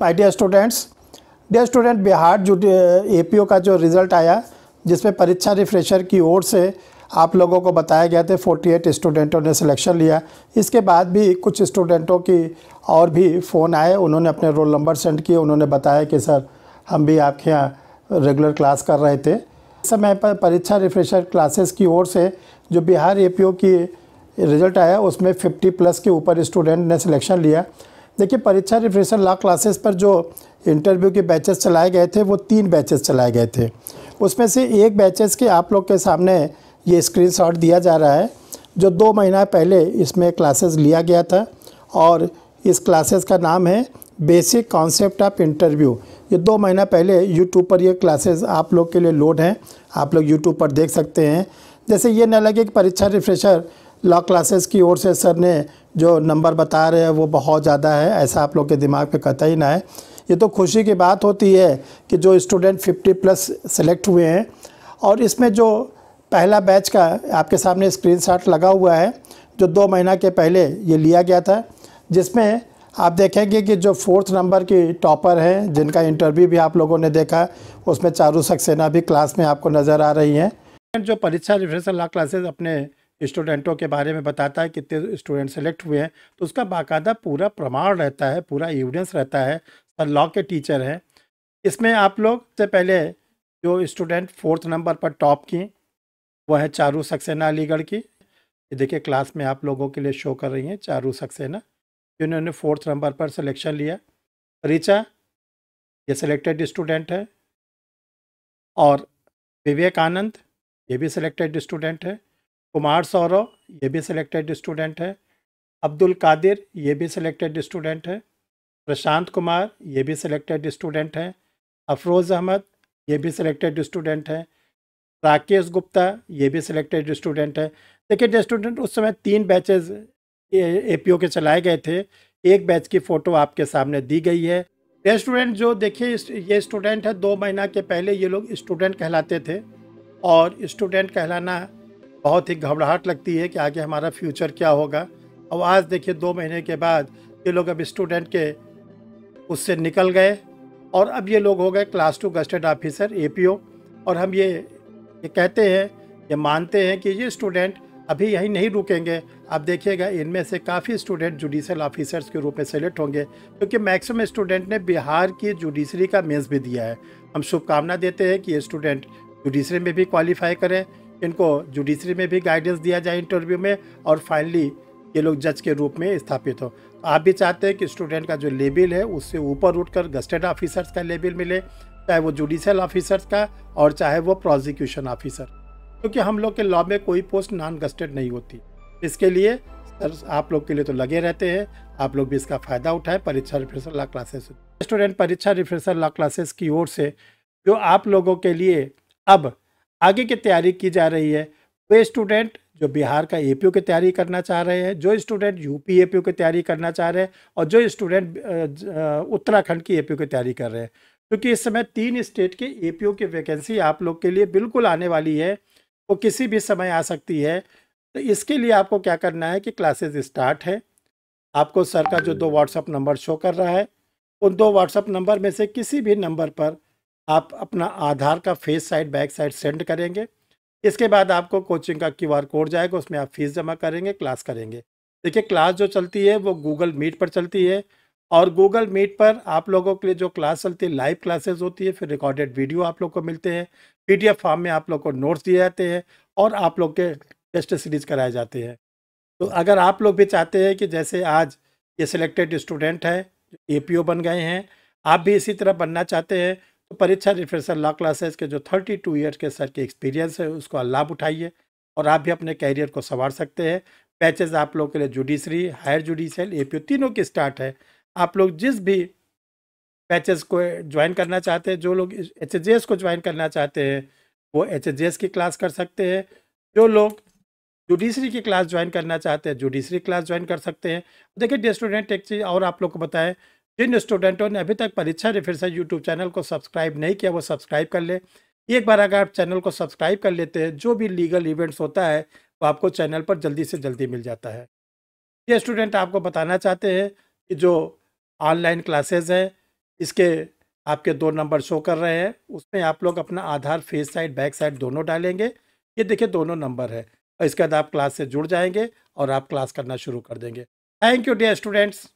my dear students dear student Bihar जो ए का जो रिज़ल्ट आया जिसमें परीक्षा रिफ्रेशर की ओर से आप लोगों को बताया गया था 48 स्टूडेंटों ने सिलेक्शन लिया इसके बाद भी कुछ स्टूडेंटों की और भी फ़ोन आए उन्होंने अपने रोल नंबर सेंड किए उन्होंने बताया कि सर हम भी आपके यहाँ रेगुलर क्लास कर रहे थे इस समय पर परीक्षा रिफ्रेशर क्लासेस की ओर से जो बिहार ए की रिज़ल्ट आया उसमें 50 प्लस के ऊपर स्टूडेंट ने सिलेक्शन लिया देखिए परीक्षा रिफ्रेशर लॉ क्लासेस पर जो इंटरव्यू के बैचेस चलाए गए थे वो तीन बैचेस चलाए गए थे उसमें से एक बैचेस के आप लोग के सामने ये स्क्रीन दिया जा रहा है जो दो महीना पहले इसमें क्लासेस लिया गया था और इस क्लासेस का नाम है बेसिक कॉन्सेप्ट ऑफ इंटरव्यू ये दो महीना पहले यूट्यूब पर ये क्लासेस आप लोग के लिए लोड हैं आप लोग यूट्यूब पर देख सकते हैं जैसे ये न लगे कि परीक्षा रिफ्रेशर लॉ क्लासेस की ओर से सर ने जो नंबर बता रहे हैं वो बहुत ज़्यादा है ऐसा आप लोग के दिमाग पे कतई ना है ये तो खुशी की बात होती है कि जो स्टूडेंट 50 प्लस सेलेक्ट हुए हैं और इसमें जो पहला बैच का आपके सामने स्क्रीन लगा हुआ है जो दो महीना के पहले ये लिया गया था जिसमें आप देखेंगे कि जो फोर्थ नंबर की टॉपर हैं जिनका इंटरव्यू भी आप लोगों ने देखा उसमें चारू सक्सेना भी क्लास में आपको नज़र आ रही हैं जो परीक्षा रिफ्रेशन लॉ क्लासेस अपने स्टूडेंटों के बारे में बताता है कितने स्टूडेंट सेलेक्ट हुए हैं तो उसका बाकायदा पूरा प्रमाण रहता है पूरा एविडेंस रहता है सर लॉ के टीचर हैं इसमें आप लोग से पहले जो स्टूडेंट फोर्थ नंबर पर टॉप की वह है चारू सक्सेना अलीगढ़ की ये देखिए क्लास में आप लोगों के लिए शो कर रही हैं चारू सक्सेना जिन्होंने फोर्थ नंबर पर सिलेक्शन लिया रिचा ये सिलेक्टेड स्टूडेंट है और विवेक आनंद ये भी सिलेक्टेड स्टूडेंट है कुमार सौरव ये भी सिलेक्टेड स्टूडेंट है अब्दुल कादिर ये भी सिलेक्टेड स्टूडेंट है प्रशांत कुमार ये भी सिलेक्टेड स्टूडेंट हैं अफरोज़ अहमद ये भी सिलेक्टेड स्टूडेंट हैं राकेश गुप्ता ये भी सिलेक्टेड स्टूडेंट है देखिए स्टूडेंट उस समय तीन बैचेज ए पी के चलाए गए थे एक बैच की फ़ोटो आपके सामने दी गई है ये स्टूडेंट जो देखिए ये स्टूडेंट है दो महीना के पहले ये लोग स्टूडेंट कहलाते थे और स्टूडेंट कहलाना बहुत ही घबराहट लगती है कि आगे हमारा फ्यूचर क्या होगा अब आज देखिए दो महीने के बाद ये लोग अब स्टूडेंट के उससे निकल गए और अब ये लोग हो गए क्लास टू गस्टेड ऑफिसर ए और हम ये ये कहते हैं ये मानते हैं कि ये स्टूडेंट अभी यहीं नहीं रुकेंगे आप देखिएगा इनमें से काफ़ी स्टूडेंट जुडिशल ऑफिसर्स के रूप में सेलेक्ट होंगे क्योंकि मैक्सिमम स्टूडेंट ने बिहार की जुडिशरी का मेंस भी दिया है हम शुभकामना देते हैं कि ये स्टूडेंट जुडिशरी में भी क्वालिफाई करें इनको जुडिशरी में भी गाइडेंस दिया जाए इंटरव्यू में और फाइनली ये लोग जज के रूप में स्थापित हो तो आप भी चाहते हैं कि स्टूडेंट का जो लेबिल है उससे ऊपर उठकर गस्टेड ऑफिसर्स का लेबिल मिले चाहे वो जुडिशल ऑफिसर्स का और चाहे वो प्रोसिक्यूशन ऑफिसर क्योंकि हम लोग के लॉ में कोई पोस्ट नॉन गस्टेड नहीं होती इसके लिए सर आप लोग के लिए तो लगे रहते हैं आप लोग भी इसका फ़ायदा उठाएं Pariksha refresher law classes student Pariksha refresher law classes की ओर से जो आप लोगों के लिए अब आगे की तैयारी की जा रही है वे स्टूडेंट जो बिहार का ए की तैयारी करना चाह रहे हैं जो स्टूडेंट यूपी ए की तैयारी करना चाह रहे हैं और जो स्टूडेंट उत्तराखंड की ए की तैयारी कर रहे हैं क्योंकि इस समय तीन स्टेट के ए की वैकेंसी आप लोग के लिए बिल्कुल आने वाली है वो किसी भी समय आ सकती है तो इसके लिए आपको क्या करना है कि क्लासेज स्टार्ट है आपको सर का जो दो व्हाट्सअप नंबर शो कर रहा है उन दो व्हाट्सअप नंबर में से किसी भी नंबर पर आप अपना आधार का face side back side send करेंगे इसके बाद आपको कोचिंग का क्यू कोड जाएगा उसमें आप फीस जमा करेंगे क्लास करेंगे देखिए क्लास जो चलती है वो गूगल मीट पर चलती है और गूगल मीट पर आप लोगों के लिए जो क्लास चलती है लाइव क्लासेस होती है फिर रिकॉर्डेड वीडियो आप लोग को मिलते हैं पीडीएफ फॉर्म में आप लोग को नोट्स दिए जाते हैं और आप लोग के टेस्ट सीरीज कराए जाते हैं तो अगर आप लोग भी चाहते हैं कि जैसे आज ये सिलेक्टेड स्टूडेंट हैं ए बन गए हैं आप भी इसी तरह बनना चाहते हैं तो परीक्षा रिफ्रेशर लॉ क्लासेस के जो थर्टी टू ईयर्स के सर के एक्सपीरियंस है उसको लाभ उठाइए और आप भी अपने कैरियर को संवार सकते हैं बैचेज आप लोग के लिए जुडिशरी हायर जुडिशियल ए तीनों की स्टार्ट है आप लोग जिस भी पैचेस को ज्वाइन करना चाहते हैं जो लोग एच को ज्वाइन करना चाहते हैं वो एच की क्लास कर सकते हैं जो लोग जुडिशरी की क्लास ज्वाइन करना चाहते हैं जुडिशरी क्लास ज्वाइन कर सकते हैं देखिए डे स्टूडेंट एक चीज़ और आप लोग को बताएं जिन स्टूडेंटों ने अभी तक परीक्षा से यूट्यूब चैनल को सब्सक्राइब नहीं किया वो सब्सक्राइब कर ले एक बार अगर आप चैनल को सब्सक्राइब कर लेते हैं जो भी लीगल इवेंट्स होता है वो आपको चैनल पर जल्दी से जल्दी मिल जाता है ये स्टूडेंट आपको बताना चाहते हैं कि जो ऑनलाइन क्लासेज हैं इसके आपके दो नंबर शो कर रहे हैं उसमें आप लोग अपना Aadhaar face side back side दोनों डालेंगे ये देखिए दोनों नंबर है और इसके बाद आप क्लास से जुड़ जाएंगे और आप क्लास करना शुरू कर देंगे थैंक यू डियर स्टूडेंट्स